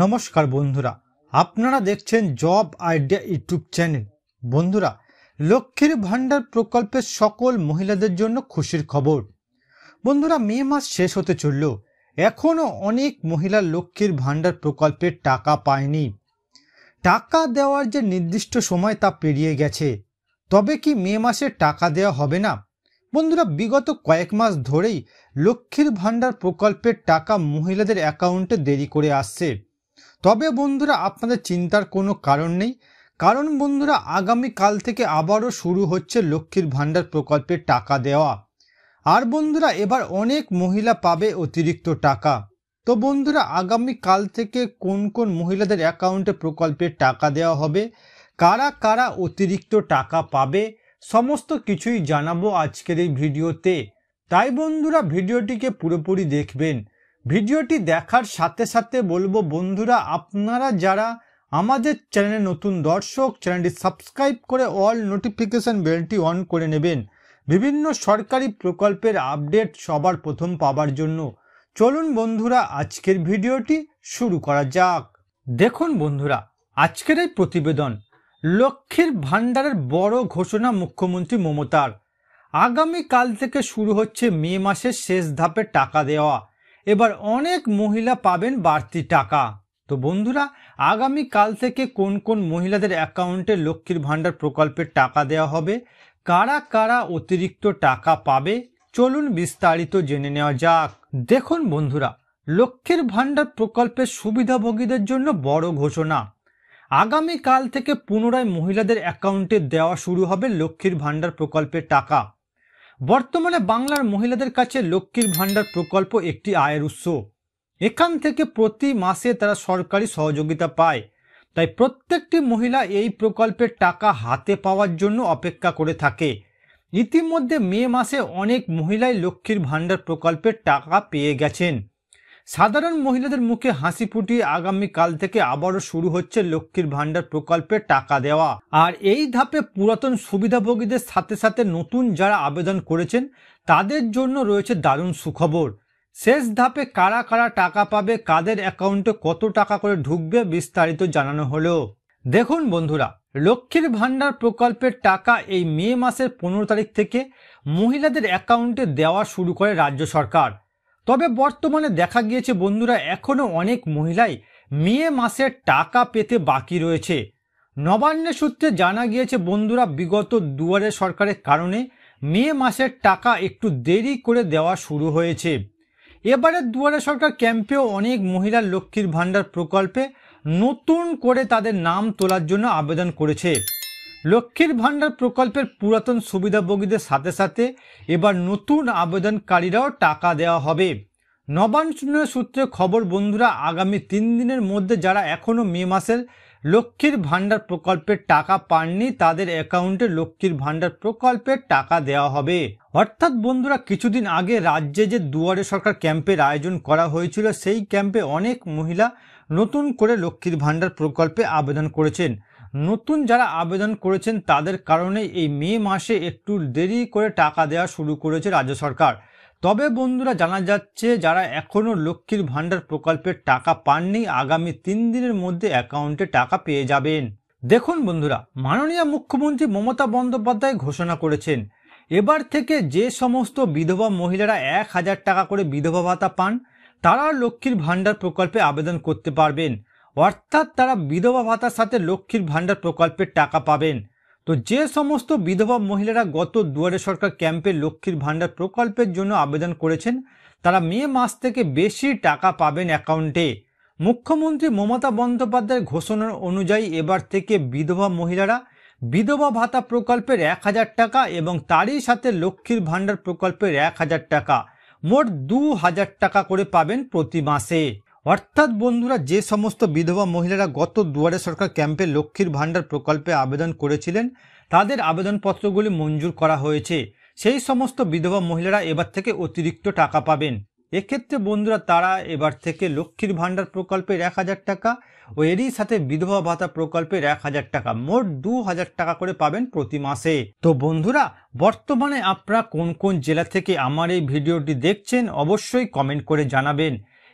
নমস্কার বন্ধুরা আপনারা দেখছেন জব আইডিয়া ইউটিউব চ্যানেল বন্ধুরা লক্ষ্মীর ভাণ্ডার প্রকল্পের সকল মহিলাদের জন্য খুশির খবর বন্ধুরা মে মাস শেষ হতে চলল এখনও অনেক মহিলা লক্ষ্মীর ভাণ্ডার প্রকল্পের টাকা পায়নি টাকা দেওয়ার যে নির্দিষ্ট সময় তা পেরিয়ে গেছে তবে কি মে মাসে টাকা দেওয়া হবে না বন্ধুরা বিগত কয়েক মাস ধরেই লক্ষ্মীর ভাণ্ডার প্রকল্পের টাকা মহিলাদের অ্যাকাউন্টে দেরি করে আসছে তবে বন্ধুরা আপনাদের চিন্তার কোনো কারণ নেই কারণ বন্ধুরা আগামী কাল থেকে আবারও শুরু হচ্ছে লক্ষ্মীর ভাণ্ডার প্রকল্পের টাকা দেওয়া আর বন্ধুরা এবার অনেক মহিলা পাবে অতিরিক্ত টাকা তো বন্ধুরা আগামী কাল থেকে কোন কোন মহিলাদের অ্যাকাউন্টে প্রকল্পের টাকা দেওয়া হবে কারা কারা অতিরিক্ত টাকা পাবে সমস্ত কিছুই জানাবো আজকের এই ভিডিওতে তাই বন্ধুরা ভিডিওটিকে পুরোপুরি দেখবেন ভিডিওটি দেখার সাথে সাথে বলবো বন্ধুরা আপনারা যারা আমাদের চ্যানেলে নতুন দর্শক চ্যানেলটি সাবস্ক্রাইব করে অল নোটিফিকেশান বেলটি অন করে নেবেন বিভিন্ন সরকারি প্রকল্পের আপডেট সবার প্রথম পাবার জন্য চলুন বন্ধুরা আজকের ভিডিওটি শুরু করা যাক দেখুন বন্ধুরা আজকের এই প্রতিবেদন লক্ষ্মীর ভাণ্ডারের বড় ঘোষণা মুখ্যমন্ত্রী মমতার আগামীকাল থেকে শুরু হচ্ছে মে মাসের শেষ ধাপে টাকা দেওয়া এবার অনেক মহিলা পাবেন বাড়তি টাকা তো বন্ধুরা আগামী কাল থেকে কোন কোন মহিলাদের অ্যাকাউন্টে লক্ষ্মীর ভাণ্ডার প্রকল্পের টাকা দেওয়া হবে কারা কারা অতিরিক্ত টাকা পাবে চলুন বিস্তারিত জেনে নেওয়া যাক দেখুন বন্ধুরা লক্ষ্মীর ভাণ্ডার প্রকল্পের সুবিধাভোগীদের জন্য বড় ঘোষণা আগামী কাল থেকে পুনরায় মহিলাদের অ্যাকাউন্টে দেওয়া শুরু হবে লক্ষ্মীর ভাণ্ডার প্রকল্পের টাকা বর্তমানে বাংলার মহিলাদের কাছে লক্ষ্মীর ভাণ্ডার প্রকল্প একটি আয়ের উৎস এখান থেকে প্রতি মাসে তারা সরকারি সহযোগিতা পায় তাই প্রত্যেকটি মহিলা এই প্রকল্পের টাকা হাতে পাওয়ার জন্য অপেক্ষা করে থাকে ইতিমধ্যে মে মাসে অনেক মহিলাই লক্ষ্মীর ভাণ্ডার প্রকল্পের টাকা পেয়ে গেছেন সাধারণ মহিলাদের মুখে হাসি ফুটিয়ে আগামীকাল থেকে আবারও শুরু হচ্ছে লক্ষ্মীর ভান্ডার প্রকল্পে টাকা দেওয়া আর এই ধাপে পুরাতন সুবিধাভোগীদের সাথে সাথে নতুন যারা আবেদন করেছেন তাদের জন্য রয়েছে দারুণ সুখবর শেষ ধাপে কারা কারা টাকা পাবে কাদের অ্যাকাউন্টে কত টাকা করে ঢুকবে বিস্তারিত জানানো হলো দেখুন বন্ধুরা লক্ষ্মীর ভান্ডার প্রকল্পের টাকা এই মে মাসের পনেরো তারিখ থেকে মহিলাদের অ্যাকাউন্টে দেওয়া শুরু করে রাজ্য সরকার তবে বর্তমানে দেখা গিয়েছে বন্ধুরা এখনও অনেক মহিলাই মে মাসের টাকা পেতে বাকি রয়েছে নবান্নের সূত্রে জানা গিয়েছে বন্ধুরা বিগত দুয়ারে সরকারের কারণে মে মাসের টাকা একটু দেরি করে দেওয়া শুরু হয়েছে এবারে দুয়ারে সরকার ক্যাম্পেও অনেক মহিলার লক্ষ্মীর ভাণ্ডার প্রকল্পে নতুন করে তাদের নাম তোলার জন্য আবেদন করেছে লক্ষ্মীর ভাণ্ডার প্রকল্পের পুরাতন সুবিধাভোগীদের সাথে সাথে এবার নতুন আবেদনকারীরাও টাকা দেওয়া হবে নবান্ন সূত্রে খবর বন্ধুরা আগামী তিন দিনের মধ্যে যারা এখনও মে মাসের লক্ষ্মীর ভাণ্ডার প্রকল্পের টাকা পাননি তাদের অ্যাকাউন্টে লক্ষ্মীর ভাণ্ডার প্রকল্পের টাকা দেওয়া হবে অর্থাৎ বন্ধুরা কিছুদিন আগে রাজ্যে যে দুয়ারে সরকার ক্যাম্পের আয়োজন করা হয়েছিল সেই ক্যাম্পে অনেক মহিলা নতুন করে লক্ষ্মীর ভাণ্ডার প্রকল্পে আবেদন করেছেন নতুন যারা আবেদন করেছেন তাদের কারণে এই মে মাসে একটু দেরি করে টাকা দেওয়া শুরু করেছে রাজ্য সরকার তবে বন্ধুরা জানা যাচ্ছে যারা এখনও লক্ষ্মীর ভাণ্ডার প্রকল্পের টাকা পাননি আগামী তিন দিনের মধ্যে অ্যাকাউন্টে টাকা পেয়ে যাবেন দেখুন বন্ধুরা মাননীয় মুখ্যমন্ত্রী মমতা বন্দ্যোপাধ্যায় ঘোষণা করেছেন এবার থেকে যে সমস্ত বিধবা মহিলারা এক হাজার টাকা করে বিধবা ভাতা পান তারা লক্ষ্মীর ভাণ্ডার প্রকল্পে আবেদন করতে পারবেন অর্থাৎ তারা বিধবা ভাতার সাথে লক্ষ্মীর ভাণ্ডার প্রকল্পের টাকা পাবেন তো যে সমস্ত বিধবা মহিলারা গত দুয়ারে সরকার ক্যাম্পে লক্ষ্মীর ভাণ্ডার প্রকল্পের জন্য আবেদন করেছেন তারা মে মাস থেকে বেশি টাকা পাবেন অ্যাকাউন্টে মুখ্যমন্ত্রী মমতা বন্দ্যোপাধ্যায়ের ঘোষণা অনুযায়ী এবার থেকে বিধবা মহিলারা বিধবা ভাতা প্রকল্পের এক হাজার টাকা এবং তারই সাথে লক্ষ্মীর ভাণ্ডার প্রকল্পের এক হাজার টাকা মোট দু হাজার টাকা করে পাবেন প্রতি মাসে অর্থাৎ বন্ধুরা যে সমস্ত বিধবা মহিলারা গত দুয়ারে সরকার ক্যাম্পে লক্ষ্মীর ভাণ্ডার প্রকল্পে আবেদন করেছিলেন তাদের আবেদনপত্রগুলি মঞ্জুর করা হয়েছে সেই সমস্ত বিধবা মহিলারা এবার থেকে অতিরিক্ত টাকা পাবেন এক্ষেত্রে বন্ধুরা তারা এবার থেকে লক্ষ্মীর ভাণ্ডার প্রকল্পের এক হাজার টাকা ও এরই সাথে বিধবা ভাতা প্রকল্পের এক হাজার টাকা মোট দু হাজার টাকা করে পাবেন প্রতি মাসে তো বন্ধুরা বর্তমানে আপনারা কোন কোন জেলা থেকে আমার এই ভিডিওটি দেখছেন অবশ্যই কমেন্ট করে জানাবেন